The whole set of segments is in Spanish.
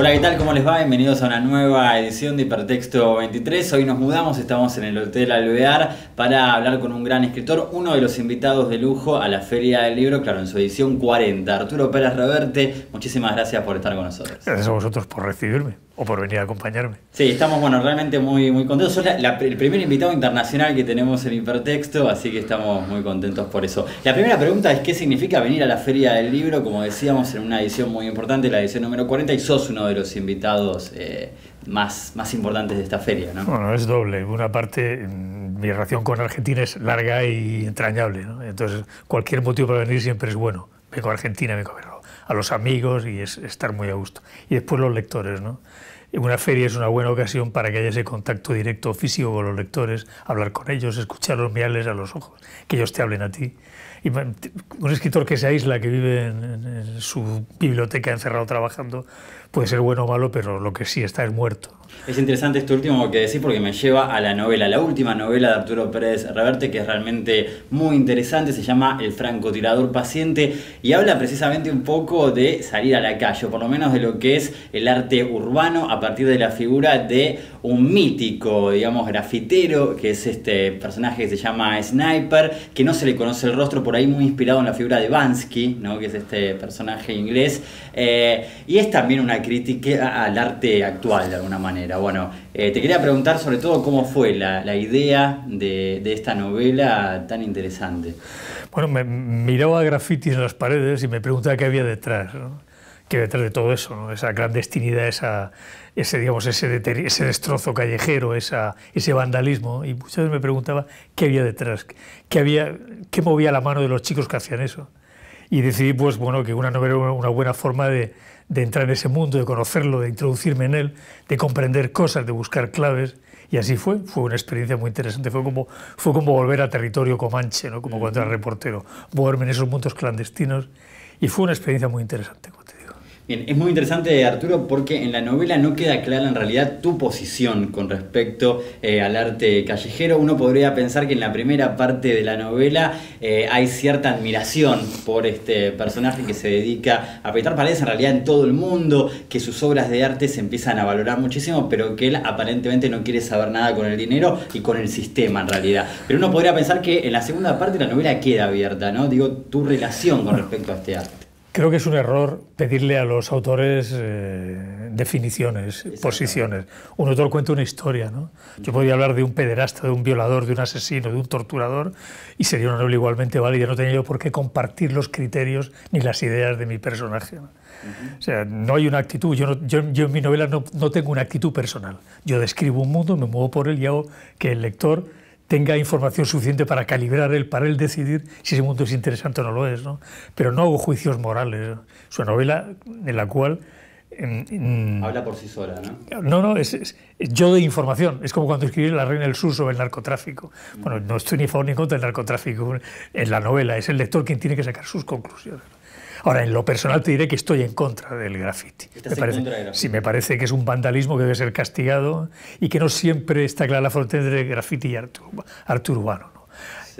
Hola, ¿qué tal? ¿Cómo les va? Bienvenidos a una nueva edición de Hipertexto 23. Hoy nos mudamos, estamos en el Hotel Alvear para hablar con un gran escritor, uno de los invitados de lujo a la Feria del Libro, claro, en su edición 40. Arturo Pérez Reverte, muchísimas gracias por estar con nosotros. Gracias a vosotros por recibirme o por venir a acompañarme. Sí, estamos bueno, realmente muy, muy contentos. Sos el primer invitado internacional que tenemos en Hipertexto, así que estamos muy contentos por eso. La primera pregunta es qué significa venir a la Feria del Libro, como decíamos, en una edición muy importante, la edición número 40, y sos uno de los invitados eh, más, más importantes de esta feria, ¿no? Bueno, es doble. Una parte, mm, mi relación con Argentina es larga y entrañable, Entonces, cualquier motivo para venir siempre es bueno. Vengo a Argentina, vengo a a los amigos y es estar muy a gusto. Y después los lectores, ¿no? Una feria es una buena ocasión para que haya ese contacto directo físico con los lectores, hablar con ellos, escucharlos, mirarles a los ojos, que ellos te hablen a ti. un escritor que se aísla, que vive en su biblioteca encerrado trabajando, puede ser bueno o malo, pero lo que sí está es muerto. Es interesante esto último que decís porque me lleva a la novela, la última novela de Arturo Pérez Reverte, que es realmente muy interesante, se llama El francotirador paciente y habla precisamente un poco de salir a la calle, por lo menos de lo que es el arte urbano a partir de la figura de un mítico, digamos, grafitero, que es este personaje que se llama Sniper, que no se le conoce el rostro, por ahí muy inspirado en la figura de Bansky, ¿no? que es este personaje inglés, eh, y es también una crítica al arte actual de alguna manera. Bueno, eh, te quería preguntar sobre todo cómo fue la, la idea de, de, esta novela tan interesante. Bueno, me miraba grafitis en las paredes y me preguntaba qué había detrás, ¿no? qué detrás de todo eso, esa clandestinidad, esa, ese, digamos, ese, ese destrozo callejero, esa, ese vandalismo. Y muchas veces me preguntaba qué había detrás, qué, había, qué movía la mano de los chicos que hacían eso. Y decidí pues, bueno, que una novela era una buena forma de, de entrar en ese mundo, de conocerlo, de introducirme en él, de comprender cosas, de buscar claves. Y así fue, fue una experiencia muy interesante, fue como, fue como volver a territorio comanche, ¿no? como cuando era reportero, ...volverme en esos mundos clandestinos, y fue una experiencia muy interesante. Bien, es muy interesante Arturo porque en la novela no queda clara en realidad tu posición con respecto eh, al arte callejero. Uno podría pensar que en la primera parte de la novela eh, hay cierta admiración por este personaje que se dedica a pintar paredes en realidad en todo el mundo, que sus obras de arte se empiezan a valorar muchísimo, pero que él aparentemente no quiere saber nada con el dinero y con el sistema en realidad. Pero uno podría pensar que en la segunda parte de la novela queda abierta, ¿no? Digo, tu relación con respecto a este arte. Creo que es un error pedirle a los autores eh, definiciones, posiciones. Un autor cuenta una historia, ¿no? Yo podría hablar de un pederasta, de un violador, de un asesino, de un torturador, y sería una novela igualmente válida. No tenía yo por qué compartir los criterios ni las ideas de mi personaje. O sea, no hay una actitud. Yo, yo, en mi novela no, no tengo una actitud personal. Yo describo un mundo, me muevo por él y hago que el lector tenga información suficiente para calibrar él, para él decidir si ese mundo es interesante o no lo es. ¿no? Pero no hago juicios morales. Su novela en la cual... Em, em, Habla por sí sola, ¿no? No, no, es, yo de información. Es como cuando escribí La Reina del Sur sobre el narcotráfico. Bueno, no estoy ni a favor ni contra el narcotráfico en la novela. Es el lector quien tiene que sacar sus conclusiones. Ahora, en lo personal te diré que estoy en contra del graffiti. Si me parece que es un vandalismo que debe ser castigado y que no siempre está clara la frontera entre graffiti y arte, arte urbano.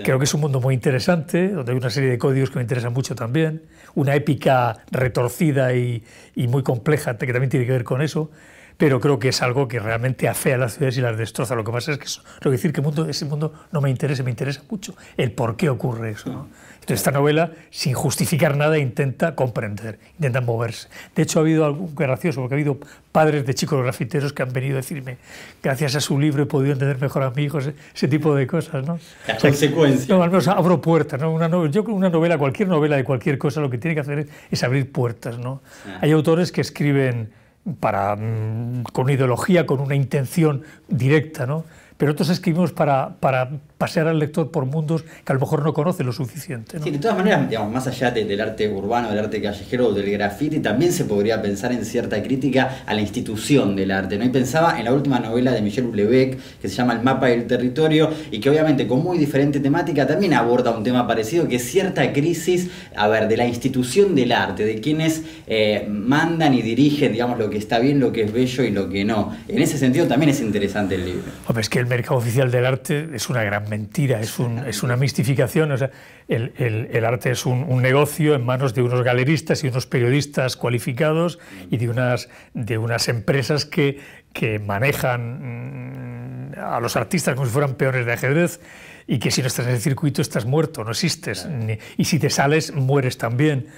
Creo que es un mundo muy interesante, donde hay una serie de códigos que me interesan mucho también, una épica retorcida y, y muy compleja que también tiene que ver con eso, pero creo que es algo que realmente afea a las ciudades y las destroza. Lo que pasa es que lo que decir que mundo, ese mundo no me interesa, me interesa mucho el por qué ocurre eso. Entonces esta novela, sin justificar nada, intenta comprender, intenta moverse. De hecho ha habido algo gracioso, porque ha habido padres de chicos grafiteros que han venido a decirme, gracias a su libro he podido entender mejor a mi hijo, ese, tipo de cosas. ¿no? consecuencia. al menos abro puertas. ¿no? Una yo creo una novela, cualquier novela de cualquier cosa, lo que tiene que hacer es, abrir puertas. ¿no? Ah. Hay autores que escriben para, mm, con una ideología, con una intención directa, ¿no? pero otros escribimos para, para pasear al lector por mundos que a lo mejor no conoce lo suficiente. Sí, de todas maneras, digamos, más allá del arte urbano, del arte callejero o del graffiti, también se podría pensar en cierta crítica a la institución del arte. ¿no? Y pensaba en la última novela de Michel Houellebecq, que se llama El mapa del territorio, y que obviamente con muy diferente temática también aborda un tema parecido, que es cierta crisis, a ver, de la institución del arte, de quienes eh, mandan y dirigen, digamos, lo que está bien, lo que es bello y lo que no. En ese sentido también es interesante el libro. es que el mercado oficial del arte es una gran mentira, es, es una mistificación. O sea, el, el, arte es un, negocio en manos de unos galeristas y unos periodistas cualificados y de unas, de unas empresas que, que manejan mm, a los artistas como si fueran peones de ajedrez y que si no estás en el circuito estás muerto, no existes. y si te sales, mueres también.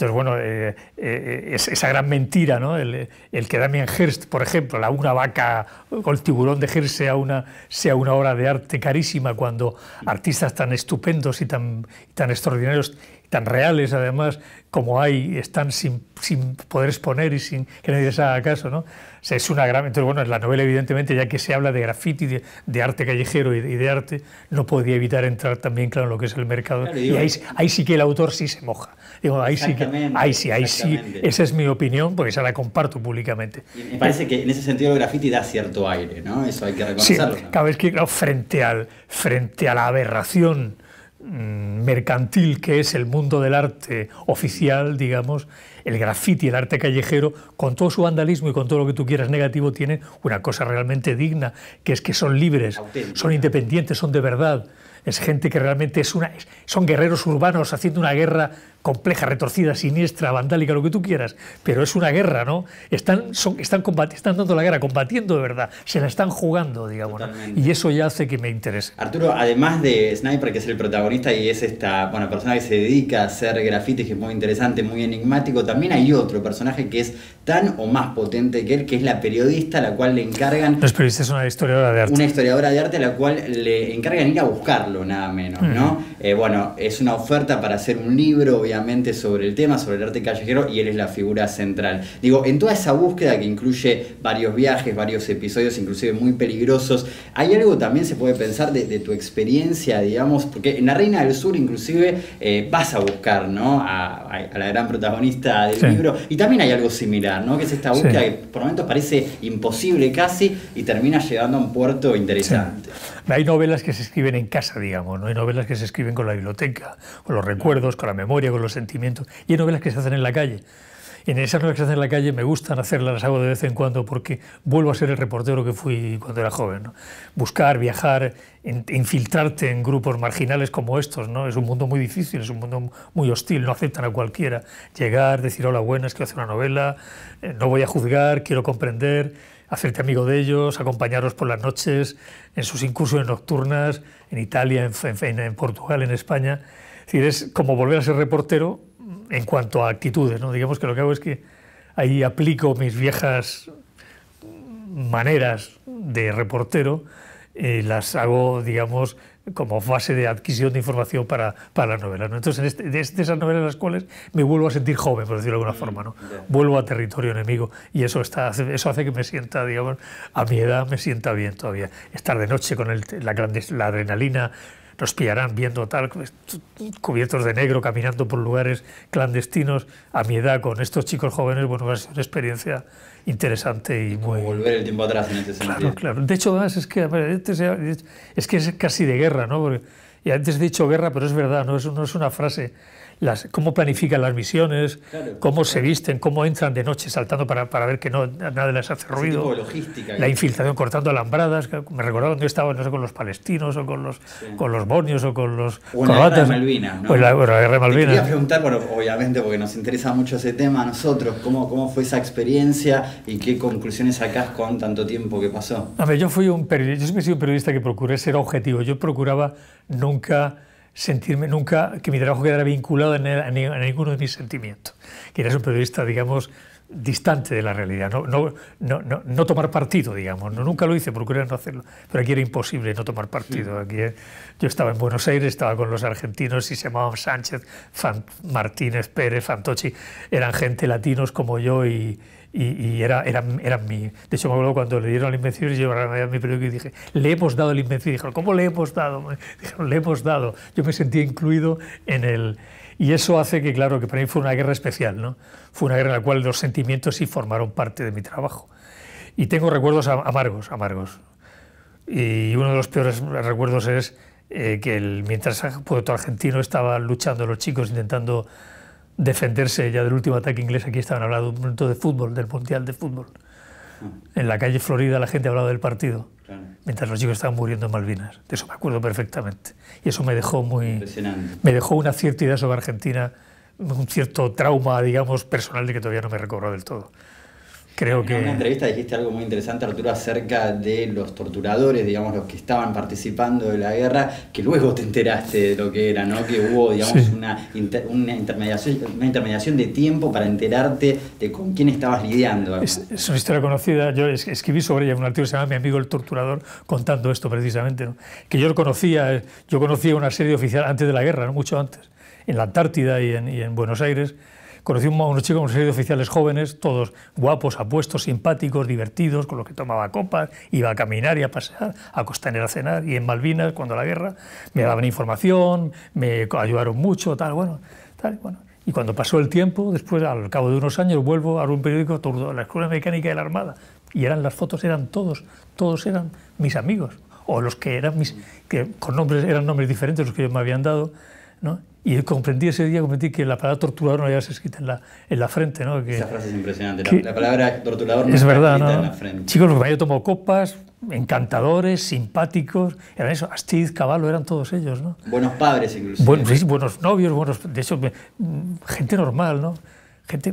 Entonces, bueno, eh, eh, esa gran mentira, ¿no? El, que Damien Hirst, por ejemplo, la una vaca o el tiburón de Hirst sea una, sea una obra de arte carísima cuando artistas tan estupendos y tan, tan extraordinarios tan reales además como hay, están sin, sin poder exponer y sin que nadie se haga caso, ¿no? es una gran... Entonces, bueno, en la novela evidentemente, ya que se habla de graffiti, de, arte callejero y de, arte, no podía evitar entrar también, claro, en lo que es el mercado. y ahí, sí que el autor sí se moja. Digo, ahí sí que... Ahí sí, ahí sí. Esa es mi opinión, porque esa la comparto públicamente. me parece que en ese sentido el graffiti da cierto aire, ¿no? Eso hay que reconocerlo. Sí, cada vez que, claro, frente, al, frente a la aberración Mm, mercantil que es el mundo del arte oficial, digamos, el graffiti, el arte callejero, con todo su vandalismo y con todo lo que tú quieras negativo, tiene una cosa realmente digna, que es que son libres, son independientes, son de verdad. Es gente que realmente es una, son guerreros urbanos haciendo una guerra compleja, retorcida, siniestra, vandálica, lo que tú quieras, pero es una guerra, ¿no? Están, están, dando la guerra, combatiendo de verdad, se la están jugando, digamos, y eso ya hace que me interese. Arturo, además de Sniper, que es el protagonista y es esta persona que se dedica a hacer grafitis, que es muy interesante, muy enigmático, también hay otro personaje que es tan o más potente que él, que es la periodista, a la cual le encargan... No es periodista, es una historiadora de arte. Una historiadora de arte a la cual le encargan ir a buscarlo, nada menos, mm. ¿no? Eh, bueno, es una oferta para hacer un libro, sobre el tema, sobre el arte callejero, y él es la figura central. Digo, en toda esa búsqueda que incluye varios viajes, varios episodios, inclusive muy peligrosos, ¿hay algo también se puede pensar de, tu experiencia, digamos? Porque en La Reina del Sur inclusive eh, vas a buscar, ¿no? A, la gran protagonista del libro, y también hay algo similar, ¿no? Que es esta búsqueda que por momentos parece imposible casi y termina llegando a un puerto interesante. Hay novelas que se escriben en casa, digamos, ¿no? hay novelas que se escriben con la biblioteca, con los recuerdos, con la memoria, con los sentimientos, y hay novelas que se hacen en la calle. Y En esas novelas que se hacen en la calle me gustan hacerlas, las hago de vez en cuando porque vuelvo a ser el reportero que fui cuando era joven. Buscar, viajar, infiltrarte en grupos marginales como estos, ¿no? Es un mundo muy difícil, es un mundo muy hostil, no aceptan a cualquiera. Llegar, decir hola buenas, quiero hacer una novela, eh, no voy a juzgar, quiero comprender hacerte amigo de ellos, acompañaros por las noches, en sus incursiones nocturnas, en Italia, en, Portugal, en España. Es es como volver a ser reportero en cuanto a actitudes. ¿no? Digamos que lo que hago es que ahí aplico mis viejas maneras de reportero, y eh, las hago, digamos, como fase de adquisición de información para, para novelas. Entonces, este, este, de, esas novelas las cuales me vuelvo a sentir joven, por decirlo de alguna mm, forma, ¿no? vuelvo a territorio enemigo y eso, está, eso hace que me sienta, digamos, a mi edad me sienta bien todavía. Estar de noche con la, grande, la adrenalina, nos pillarán viendo tal, cubiertos de negro, caminando por lugares clandestinos. A mi edad, con estos chicos jóvenes, bueno, va a ser una experiencia interesante y muy... volver el tiempo atrás en este Claro, De hecho, además, es que, es que es casi de guerra, ¿no? Porque, y antes he dicho guerra, pero es verdad, no no es una frase cómo planifican las misiones, cómo se visten, cómo entran de noche saltando para, para ver que no, nadie les hace ruido. la infiltración cortando alambradas, me recordaba cuando yo estaba no sé, con los palestinos o con los, con los bosnios o con los o La guerra de Malvinas, pues la, de quería preguntar, obviamente, porque nos interesa mucho ese tema a nosotros, cómo, cómo fue esa experiencia y qué conclusiones sacás con tanto tiempo que pasó. A ver, yo fui un periodista, yo siempre he sido un periodista que procuré ser objetivo. Yo procuraba nunca sentirme nunca, que mi trabajo quedara vinculado a ninguno de mis sentimientos. Que eres un periodista, digamos, distante de la realidad, no, no, no, no tomar partido, digamos. No, nunca lo hice, procuré no hacerlo, pero aquí era imposible no tomar partido. Aquí, eh, yo estaba en Buenos Aires, estaba con los argentinos y se llamaban Sánchez, Martínez, Pérez, Fantochi, eran gente latinos como yo y, y, era, era, era, mi... De hecho, me acuerdo cuando le dieron la invencible, yo me mi periódico y dije, le hemos dado la invención Dijeron, ¿cómo le hemos dado? Dijeron, le hemos dado. Yo me sentía incluido en el... Y eso hace que, claro, que para mí fue una guerra especial, ¿no? Fue una guerra en la cual los sentimientos sí formaron parte de mi trabajo. Y tengo recuerdos amargos, amargos. Y uno de los peores recuerdos es eh, que mientras el pueblo argentino estaba luchando, los chicos intentando defenderse ya del último ataque inglés. Aquí estaban hablando un de fútbol, del Mundial de Fútbol. Mm. En la calle Florida la gente hablaba del partido, mientras los chicos estaban muriendo en Malvinas. De eso me acuerdo perfectamente. Y eso me dejó muy... Me dejó una cierta idea sobre Argentina, un cierto trauma, digamos, personal de que todavía no me recobro del todo que... En una entrevista dijiste algo muy interesante, Arturo, acerca de los torturadores, digamos, los que estaban participando de la guerra, que luego te enteraste de lo que era, ¿no? Que hubo, digamos, una, intermediación, una intermediación de tiempo para enterarte de con quién estabas lidiando. Es, una historia conocida, yo escribí sobre ella un artículo que se llama Mi amigo el torturador, contando esto precisamente, ¿no? que yo lo conocía, yo conocía una serie oficial antes de la guerra, mucho antes, en la Antártida y en, y en Buenos Aires, conocí a unos chicos, una serie de oficiales jóvenes, todos guapos, apuestos, simpáticos, divertidos, con los que tomaba copas, iba a caminar y a pasear, a costanera a cenar, y en Malvinas, cuando la guerra, me daban información, me ayudaron mucho, tal, bueno, tal, bueno. Y cuando pasó el tiempo, después, al cabo de unos años, vuelvo a un periódico, la Escuela Mecánica de la Armada, y eran las fotos, eran todos, todos eran mis amigos, o los que eran mis, que con nombres, eran nombres diferentes los que ellos me habían dado, ¿no? Y comprendí ese día, que la palabra torturador no había escrita en la, en la frente. ¿no? Que, Esa frase es impresionante. la, palabra torturador no es verdad, en la frente. Chicos, los compañeros tomó copas, encantadores, simpáticos. Eran eso, Astiz, Caballo, eran todos ellos. ¿no? Buenos padres, incluso. Buenos, buenos novios, buenos, de hecho, mm, gente normal. ¿no?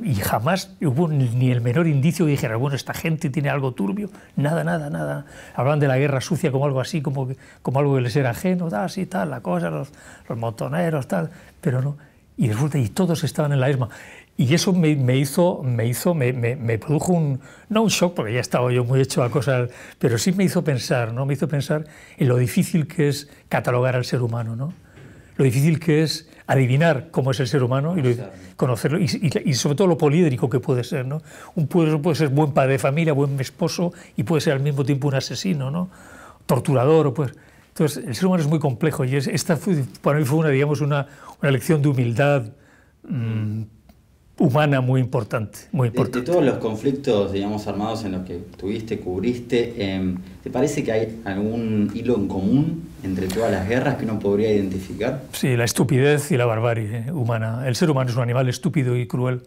y jamás hubo ni el menor indicio que dijera, bueno, esta gente tiene algo turbio, nada, nada, nada. Hablaban de la guerra sucia como algo así, como, como algo que les era ajeno, tal, así, tal, la cosa, los, los montoneros, tal, pero no. Y resulta, y todos estaban en la ESMA. Y eso me, me hizo, me, hizo me, me, me, produjo un, no un shock, porque ya estaba yo muy hecho a cosas, pero sí me hizo pensar, ¿no? Me hizo pensar en lo difícil que es catalogar al ser humano, ¿no? lo difícil que es adivinar cómo es el ser humano y conocerlo, y, sobre todo lo poliédrico que puede ser. ¿no? Un pueblo puede ser buen padre de familia, buen esposo y puede ser al mismo tiempo un asesino, ¿no? torturador. Pues. Entonces, el ser humano es muy complejo y esta fue, para mí fue una, digamos, una, una lección de humildad. Mm, humana muy importante. Muy importante. De, todos los conflictos, digamos, armados en los que tuviste, cubriste, em, ¿te parece que hay algún hilo en común entre todas las guerras que uno podría identificar? Sí, la estupidez y la barbarie humana. El ser humano es un animal estúpido y cruel.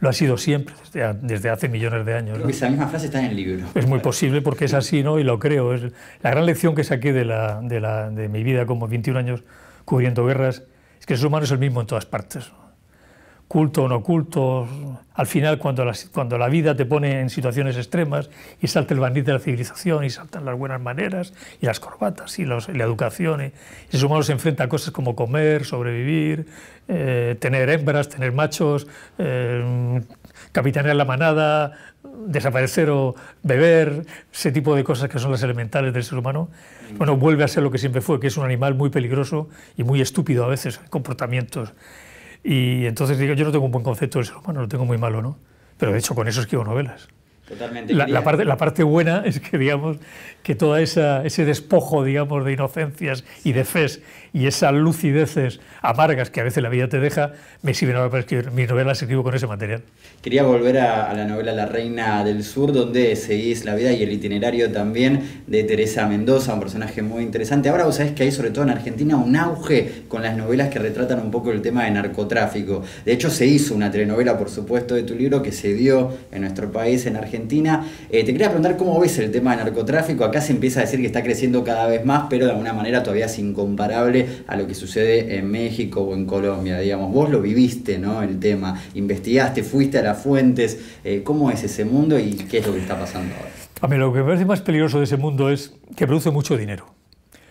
Lo ha sido siempre, desde, hace millones de años. esa misma frase está en el libro. Es muy posible porque es así, ¿no? Y lo creo. Es la gran lección que saqué de, la, de, mi vida como 21 años cubriendo guerras es que el ser humano es el mismo en todas partes culto o no culto, al final cuando la, cuando la vida te pone en situaciones extremas y salta el bandito de la civilización y saltan las buenas maneras y las corbatas y, la educación, y, eh, ser humano se enfrenta a cosas como comer, sobrevivir, eh, tener hembras, tener machos, eh, capitanear la manada, desaparecer o beber, ese tipo de cosas que son las elementales del ser humano, bueno, vuelve a ser lo que siempre fue, que es un animal muy peligroso y muy estúpido a veces, comportamientos y entonces digo, yo no tengo un buen concepto del ser humano, lo tengo muy malo, ¿no? Pero de hecho con eso escribo novelas. Totalmente. La, parte, la parte buena es que, digamos, que todo ese despojo, digamos, de inocencias y de fe y esas lucideces amargas que a veces la vida te deja me sirven ahora para escribir. Mis novelas escribo con ese material. Quería volver a, la novela La Reina del Sur, donde seguís la vida y el itinerario también de Teresa Mendoza, un personaje muy interesante. Ahora vos sabés que hay, sobre todo en Argentina, un auge con las novelas que retratan un poco el tema de narcotráfico. De hecho, se hizo una telenovela, por supuesto, de tu libro que se dio en nuestro país, en Argentina. Eh, te quería preguntar cómo ves el tema de narcotráfico. Acá se empieza a decir que está creciendo cada vez más, pero de alguna manera todavía es incomparable a lo que sucede en México o en Colombia, digamos. Vos lo viviste, ¿no? El tema, investigaste, fuiste a las fuentes, eh, ¿cómo es ese mundo y qué es lo que está pasando ahora? A mí lo que me parece más peligroso de ese mundo es que produce mucho dinero.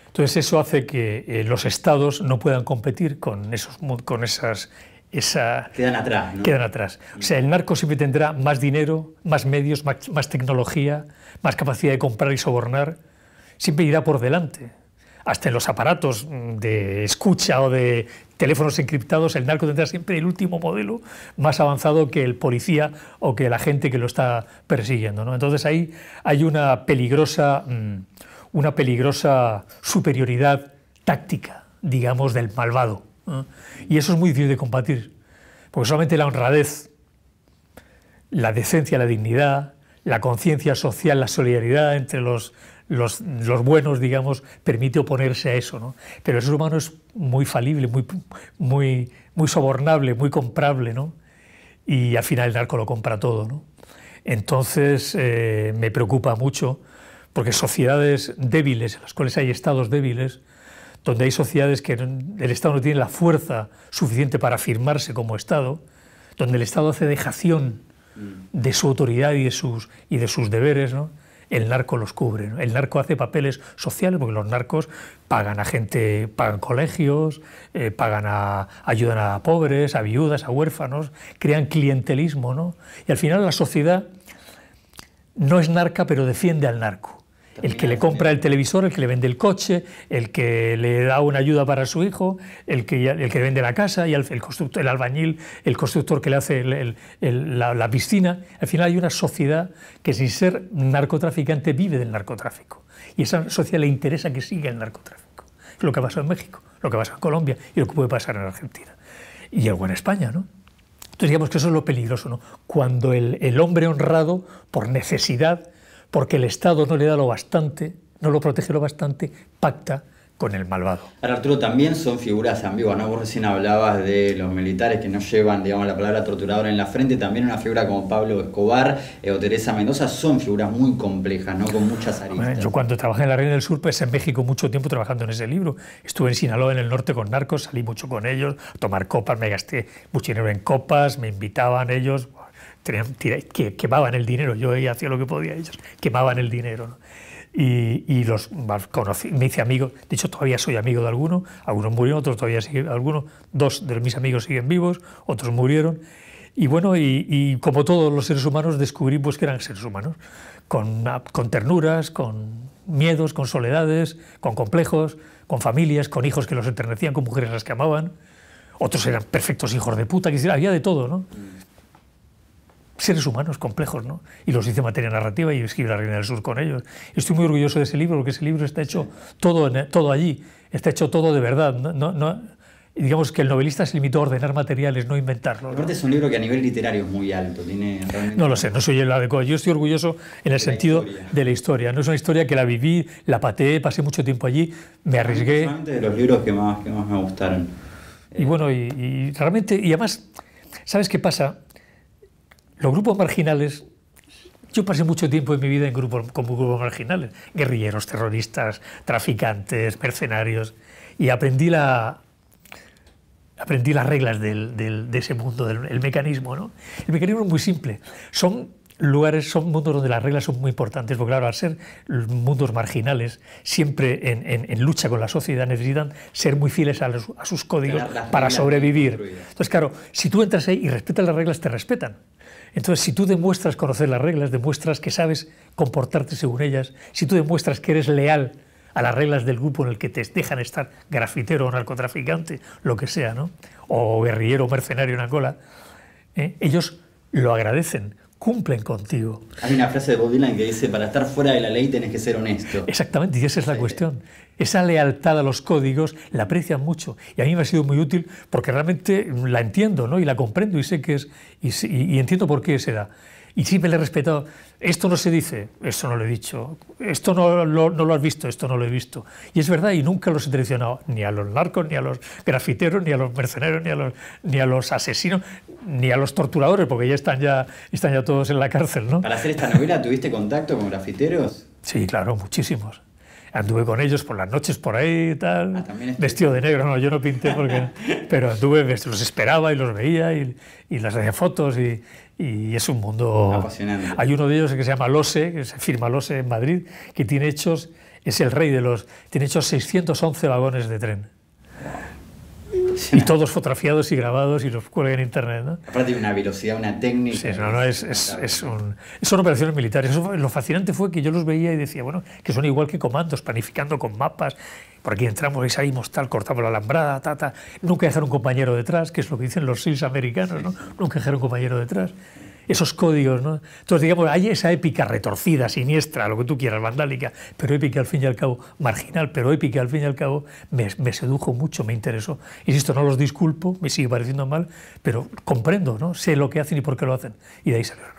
Entonces eso hace que eh, los estados no puedan competir con, esos, con esas... Esa, quedan atrás. Quedan atrás. O sea, el narco siempre tendrá más dinero, más medios, más tecnología, más capacidad de comprar y sobornar. Siempre irá por delante hasta en los aparatos de escucha o de teléfonos encriptados, el narco tendrá siempre el último modelo más avanzado que el policía o que la gente que lo está persiguiendo. ¿no? Entonces ahí hay una peligrosa, mm, una peligrosa superioridad táctica, digamos, del malvado. Y eso es muy difícil de combatir, porque solamente la honradez, la decencia, la dignidad, la conciencia social, la solidaridad entre los los, buenos, digamos, permite oponerse a eso, ¿no? Pero el ser humano es muy falible, muy, muy, muy sobornable, muy comprable, ¿no? Y al final el narco lo compra todo, ¿no? Entonces eh, me preocupa mucho porque sociedades débiles, en las cuales hay estados débiles, donde hay sociedades que el Estado no tiene la fuerza suficiente para afirmarse como Estado, donde el Estado hace dejación mm. de su autoridad y de sus, y de sus deberes, ¿no? el narco los cubre. El narco hace papeles sociales porque los narcos pagan a gente, pagan colegios, eh, pagan a, ayudan a pobres, a viudas, a huérfanos, crean clientelismo. ¿no? Y al final la sociedad no es narca pero defiende al narco el que le compra el televisor, el que le vende el coche, el que le da una ayuda para su hijo, el que, el que vende la casa, y el, albañil, el constructor que le hace la, piscina. Al final hay una sociedad que sin ser narcotraficante vive del narcotráfico. Y esa sociedad le interesa que siga el narcotráfico. lo que ha pasado en México, lo que ha pasado en Colombia y lo que puede pasar en Argentina. Y algo en España, ¿no? Entonces digamos que eso es lo peligroso, ¿no? Cuando el hombre honrado, por necesidad, porque el Estado no le da lo bastante, no lo protege lo bastante, pacta con el malvado. Arturo, también son figuras ambiguas, ¿no? Vos recién hablabas de los militares que no llevan, digamos, la palabra torturadora en la frente, también una figura como Pablo Escobar eh, o Teresa Mendoza son figuras muy complejas, ¿no? Con muchas aristas. yo cuando trabajé en la Reina del Sur, pues en México mucho tiempo trabajando en ese libro. Estuve en Sinaloa, en el norte, con narcos, salí mucho con ellos, tomar copas, me gasté mucho dinero en copas, me invitaban ellos, que, quemaban el dinero, yo hacía lo que podía ellos, quemaban el dinero. Y, y, los conocí, me hice amigo, de hecho todavía soy amigo de algunos, algunos murieron, otros todavía siguen, algunos, dos de mis amigos siguen vivos, otros murieron. Y bueno, y, como todos los seres humanos, descubrí pues, que eran seres humanos, con, con, ternuras, con miedos, con soledades, con complejos, con familias, con hijos que los enternecían, con mujeres las que amaban. Otros eran perfectos hijos de puta, que había de todo, ¿no? seres humanos complejos, ¿no? Y los hice materia narrativa y escribí La Reina del Sur con ellos. Estoy muy orgulloso de ese libro porque ese libro está hecho todo, e, todo allí, está hecho todo de verdad. No, digamos que el novelista se limitó a ordenar materiales, no inventarlo. Aparte es un libro que a nivel literario es muy alto. No lo sé, no soy el adecuado. Yo estoy orgulloso en el sentido de la historia. No es una historia que la viví, la pateé, pasé mucho tiempo allí, me arriesgué. Es de los libros que más, más me gustaron. Y bueno, realmente, y además, ¿sabes qué pasa? Los grupos marginales, yo pasé mucho tiempo en mi vida en grupos, con grupos marginales, guerrilleros, terroristas, traficantes, mercenarios, y aprendí, las reglas de ese mundo, del el mecanismo. El mecanismo es muy simple, son lugares, son mundos donde las reglas son muy importantes, porque claro, al ser mundos marginales, siempre en, lucha con la sociedad, necesitan ser muy fieles a, sus códigos para sobrevivir. Entonces, claro, si tú entras ahí y respetas las reglas, te respetan. Entonces, si tú demuestras conocer las reglas, demuestras que sabes comportarte según ellas, si tú demuestras que eres leal a las reglas del grupo en el que te dejan estar grafitero o narcotraficante, lo que sea, ¿no? o guerrillero o mercenario en cola, ¿eh? ellos lo agradecen, cumplen contigo. Hay una frase de Bob Dylan que dice, para estar fuera de la ley tenés que ser honesto. Exactamente, y esa es la cuestión. Esa lealtad a los códigos la aprecian mucho y a mí me ha sido muy útil porque realmente la entiendo ¿no? y la comprendo y sé que es, y, y entiendo por qué se da y siempre le he respetado, esto no se dice, Eso no lo he dicho, esto no lo, no has visto, esto no lo he visto. Y es verdad, y nunca los he traicionado, ni a los narcos, ni a los grafiteros, ni a los mercenarios, ni a los, ni a los asesinos, ni a los torturadores, porque ya están ya, están ya todos en la cárcel. ¿no? Para hacer esta novela, ¿tuviste contacto con grafiteros? Sí, claro, muchísimos anduve con ellos por las noches por ahí y tal, ah, vestido de negro, no, yo no pinté porque, pero anduve, los esperaba y los veía y, y les hacía fotos y, y es un mundo apasionante. Hay uno de ellos que se llama Lose, que se firma Lose en Madrid, que tiene hechos, es el rey de los, tiene hechos 611 vagones de tren. Y todos fotografiados y grabados y los cuelgan en internet, ¿no? Aparte de una velocidad, una técnica. Sí, no, no, es, es, es un, son operaciones militares. lo fascinante fue que yo los veía y decía, bueno, que son igual que comandos, planificando con mapas. Por aquí entramos y salimos tal, cortamos la alambrada, ta, ta. Nunca dejar un compañero detrás, que es lo que dicen los SEALs americanos, ¿no? Nunca dejar un compañero detrás esos códigos. ¿no? Entonces, digamos, hay esa épica retorcida, siniestra, lo que tú quieras, vandálica, pero épica al fin y al cabo, marginal, pero épica al fin y al cabo, me, sedujo mucho, me interesó. Insisto, no los disculpo, me sigue pareciendo mal, pero comprendo, ¿no? sé lo que hacen y por qué lo hacen. Y de ahí salió.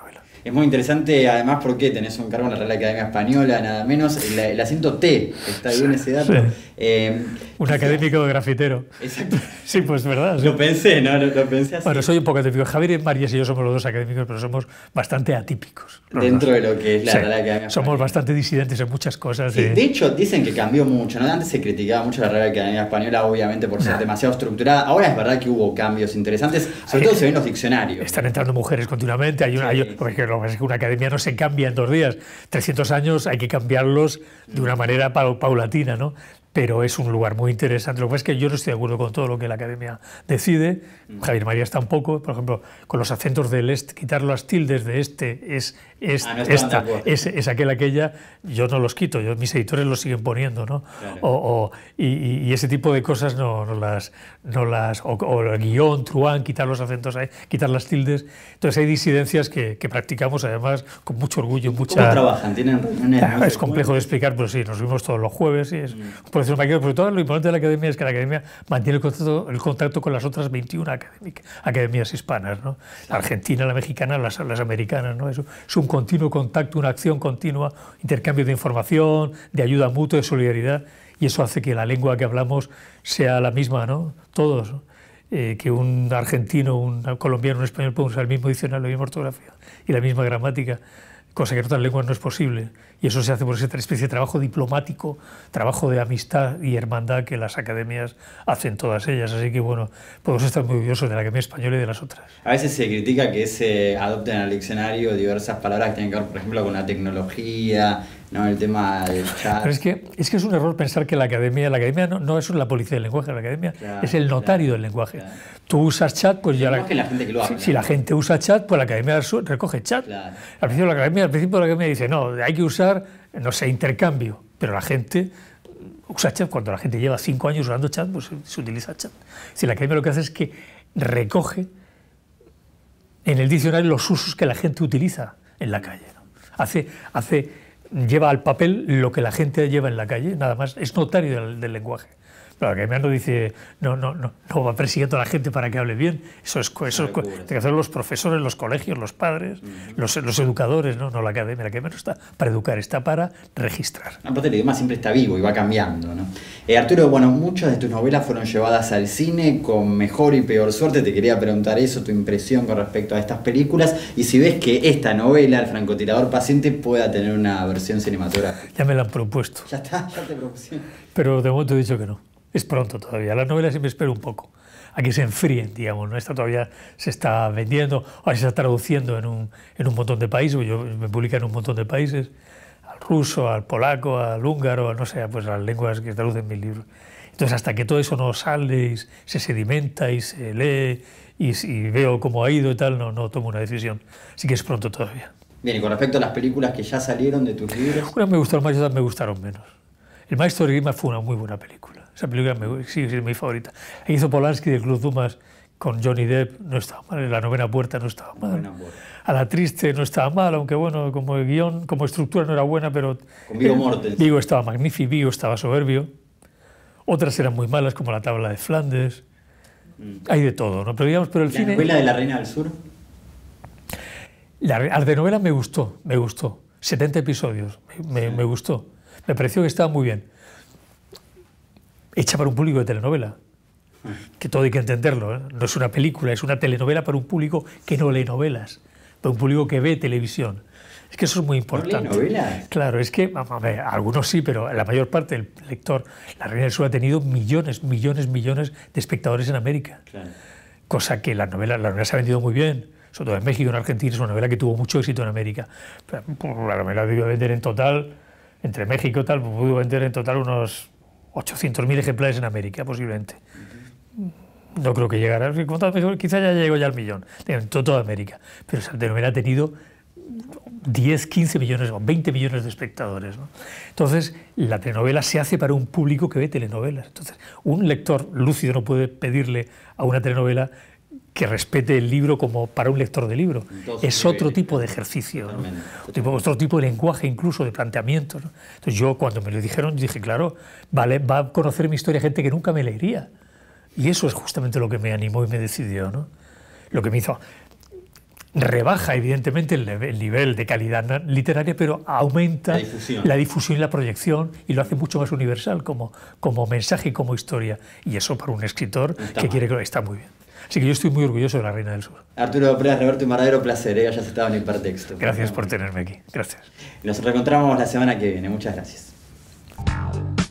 Es muy interesante, además, porque tenés un cargo en la Real Academia Española, nada menos. El, asiento T, está bien ese dato. Eh, un académico de grafitero. Exacto. Sí, pues verdad. Lo pensé, ¿no? Lo, pensé así. Bueno, soy un poco atípico. Javier y María y yo somos los dos académicos, pero somos bastante atípicos. Dentro de lo que es la Real Academia Española. Somos bastante disidentes en muchas cosas. De... hecho, dicen que cambió mucho. Antes se criticaba mucho la Real Academia Española, obviamente, por ser demasiado estructurada. Ahora es verdad que hubo cambios interesantes, sobre todo se ven los diccionarios. Están entrando mujeres continuamente. Hay una, hay, porque lo que es que una academia no se cambia en dos días. 300 años hay que cambiarlos de una manera paulatina, ¿no? Pero es un lugar muy interesante. Lo que pasa es que yo no estoy de acuerdo con todo lo que la academia decide. Mm. Javier Marías tampoco. Por ejemplo, con los acentos del este, quitar las tildes de este es Ah, es, esta, es, aquella, yo no los quito, mis editores los siguen poniendo, ¿no? y, ese tipo de cosas no, las, no las o, el guión, truán, quitar los acentos, ahí quitar las tildes. Entonces hay disidencias que, practicamos además con mucho orgullo, mucha... trabajan? ¿Tienen ah, es complejo de explicar, pero sí, nos vimos todos los jueves y es mm. profesor maquillado, Porque todo lo importante de la academia es que la academia mantiene el contacto, el contacto con las otras 21 academias hispanas, ¿no? La argentina, la mexicana, las, las americanas, ¿no? es un un continuo contacto, una acción continua, intercambio de información, de ayuda mutua, de solidaridad, y eso hace que la lengua que hablamos sea la misma, ¿no? Todos. Eh, que un argentino, un colombiano, un español puedan usar el mismo diccionario, la misma ortografía y la misma gramática, cosa que en otras lenguas no es posible. Y eso se hace por esa especie de trabajo diplomático, trabajo de amistad y hermandad que las academias hacen todas ellas. Así que bueno, podemos estar muy orgullosos de la Academia Española y de las otras. A veces se critica que se adopten al diccionario diversas palabras que tienen que ver, por ejemplo, con la tecnología, ¿no? el tema del chat. Pero es que, es que es un error pensar que la academia, la academia no, no es la policía del lenguaje, la academia es el notario del lenguaje. Tú usas chat, pues ya la, si, la gente usa chat, pues la academia recoge chat. Al, principio, la academia, al principio la academia dice, no, hay que usar no sé, intercambio, pero la gente usa cuando la gente lleva cinco años usando chat, pues se utiliza chat. Si la academia lo que hace es que recoge en el diccionario los usos que la gente utiliza en la calle. Hace, hace, lleva al papel lo que la gente lleva en la calle, nada más, es notario del lenguaje la academia no dice, no, no, no, no va persiguiendo a la gente para que hable bien. Eso es, eso es, que hacer los profesores, los colegios, los padres, los, los, educadores, ¿no? no la academia, la academia no está para educar, está para registrar. Ah, aparte el idioma siempre está vivo y va cambiando. ¿no? Eh, Arturo, bueno, muchas de tus novelas fueron llevadas al cine con mejor y peor suerte. Te quería preguntar eso, tu impresión con respecto a estas películas y si ves que esta novela, El francotirador paciente, pueda tener una versión cinematográfica. Ya me la han propuesto. Ya está, ya te propusieron. Pero de momento he dicho que no es pronto todavía. Las novelas siempre espero un poco a que se enfríen, digamos, ¿no? Esta todavía se está vendiendo, o se está traduciendo en un, en un montón de países, yo me publica en un montón de países, al ruso, al polaco, al húngaro, no sé, pues las lenguas que traducen mis libros. Entonces, hasta que todo eso no sale y se sedimenta y se lee y, y veo cómo ha ido y tal, no, no tomo una decisión. Así que es pronto todavía. Bien, y con respecto a las películas que ya salieron de tus libros. Unas me gustaron más y otras me gustaron menos. El Maestro de Grima fue una muy buena película. Esa película me, sigue siendo mi favorita. hizo Polanski de Cruz Dumas con Johnny Depp, no estaba mal. La novena puerta no estaba mal. A la triste no estaba mal, aunque bueno, como guión, como estructura no era buena, pero. Con Vigo Vigo estaba magnífico, Vigo estaba soberbio. Otras eran muy malas, como La Tabla de Flandes. Mm. Hay de todo, ¿no? Pero digamos, ¿La novela de La Reina del Sur? La, de novela me gustó, me gustó. 70 episodios, me gustó. Me pareció que estaba muy bien hecha para un público de telenovela, mm. que todo hay que entenderlo, ¿eh? no es una película, es una telenovela para un público que no lee novelas, para un público que ve televisión. Es que eso es muy importante. No novelas. Claro, es que a ver, algunos sí, pero la mayor parte del lector, La Reina del Sur ha tenido millones, millones, millones de espectadores en América. Cosa que la novela, la se ha vendido muy bien, sobre todo en México, en Argentina, es una novela que tuvo mucho éxito en América. Pues, la novela debió vender en total, entre México y tal, pudo vender en total unos 800.000 ejemplares en América, posiblemente. No creo que llegara, quizá ya llegó ya al millón, en toda América. Pero telenovela ha tenido 10, 15 millones, 20 millones de espectadores. Entonces, la telenovela se hace para un público que ve telenovelas. Entonces, un lector lúcido no puede pedirle a una telenovela que respete el libro como para un lector de libro. es otro tipo de ejercicio, otro tipo de lenguaje incluso, de planteamiento. Entonces yo cuando me lo dijeron dije, claro, vale, va a conocer mi historia gente que nunca me leería. Y eso es justamente lo que me animó y me decidió. Lo que me hizo rebaja evidentemente el, nivel de calidad literaria, pero aumenta la difusión. y la proyección y lo hace mucho más universal como, como mensaje y como historia. Y eso para un escritor que quiere que está muy bien. Así que yo estoy muy orgulloso de la Reina del Sur. Arturo Pérez, Roberto, un verdadero placer, ya ¿eh? hayas estado en Hipertexto. Gracias por tenerme aquí, gracias. Nos reencontramos la semana que viene, muchas gracias.